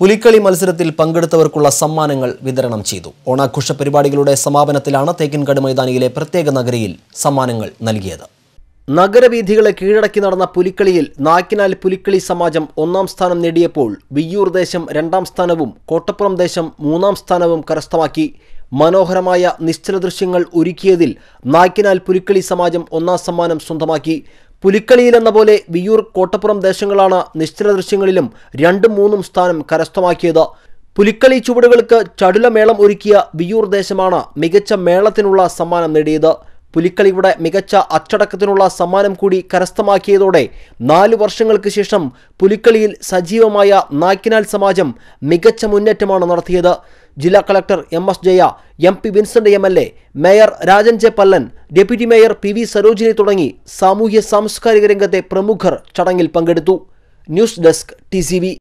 പുലിക്കളി മത്സരത്തിൽ പങ്കെടുത്തവർക്കുള്ള സമ്മാനങ്ങൾ വിതരണം ചെയ്തു ഓണാഘോഷ പരിപാടികളുടെ സമാപനത്തിലാണ് തേക്കിൻകാട് മൈതാനിയിലെ പ്രത്യേക നഗരിയിൽ സമ്മാനങ്ങൾ നൽകിയത് നഗരവീഥികളെ കീഴടക്കി നടന്ന പുലിക്കളിയിൽ നായ്ക്കിനാൽ പുലിക്കളി സമാജം ഒന്നാം സ്ഥാനം നേടിയപ്പോൾ വിയ്യൂർ ദേശം രണ്ടാം സ്ഥാനവും കോട്ടപ്പുറം ദേശം മൂന്നാം സ്ഥാനവും കരസ്ഥമാക്കി മനോഹരമായ നിശ്ചല ദൃശ്യങ്ങൾ ഒരുക്കിയതിൽ നായ്ക്കിനാൽ പുലിക്കളി സമാജം ഒന്നാം സമ്മാനം സ്വന്തമാക്കി പുലിക്കളിയിലെന്ന പോലെ വിയൂർ കോട്ടപ്പുറം ദേശങ്ങളാണ് നിശ്ചല ദൃശ്യങ്ങളിലും രണ്ടും മൂന്നും സ്ഥാനം കരസ്ഥമാക്കിയത് പുലിക്കളി ചുവടുകൾക്ക് ചടുലമേളം ഒരുക്കിയ വിയൂർ ദേശമാണ് മികച്ച മേളത്തിനുള്ള സമ്മാനം നേടിയത് പുലിക്കളിയുടെ മികച്ച അച്ചടക്കത്തിനുള്ള സമ്മാനം കൂടി കരസ്ഥമാക്കിയതോടെ നാലു വർഷങ്ങൾക്ക് ശേഷം പുലിക്കളിയിൽ സജീവമായ നായ്ക്കിനാൽ സമാജം മികച്ച മുന്നേറ്റമാണ് നടത്തിയത് ജില്ലാ collector M S Jaya M P Vincent M L A mayor Rajan J Pallan deputy mayor P V Sarojini തുടങ്ങി സാമൂഹ്യ സാംസ്കാരിക രംഗത്തെ പ്രമുഖർ ചടങ്ങിൽ പങ്കെടുത്തു ന്യൂസ് ഡെസ്ക് ടി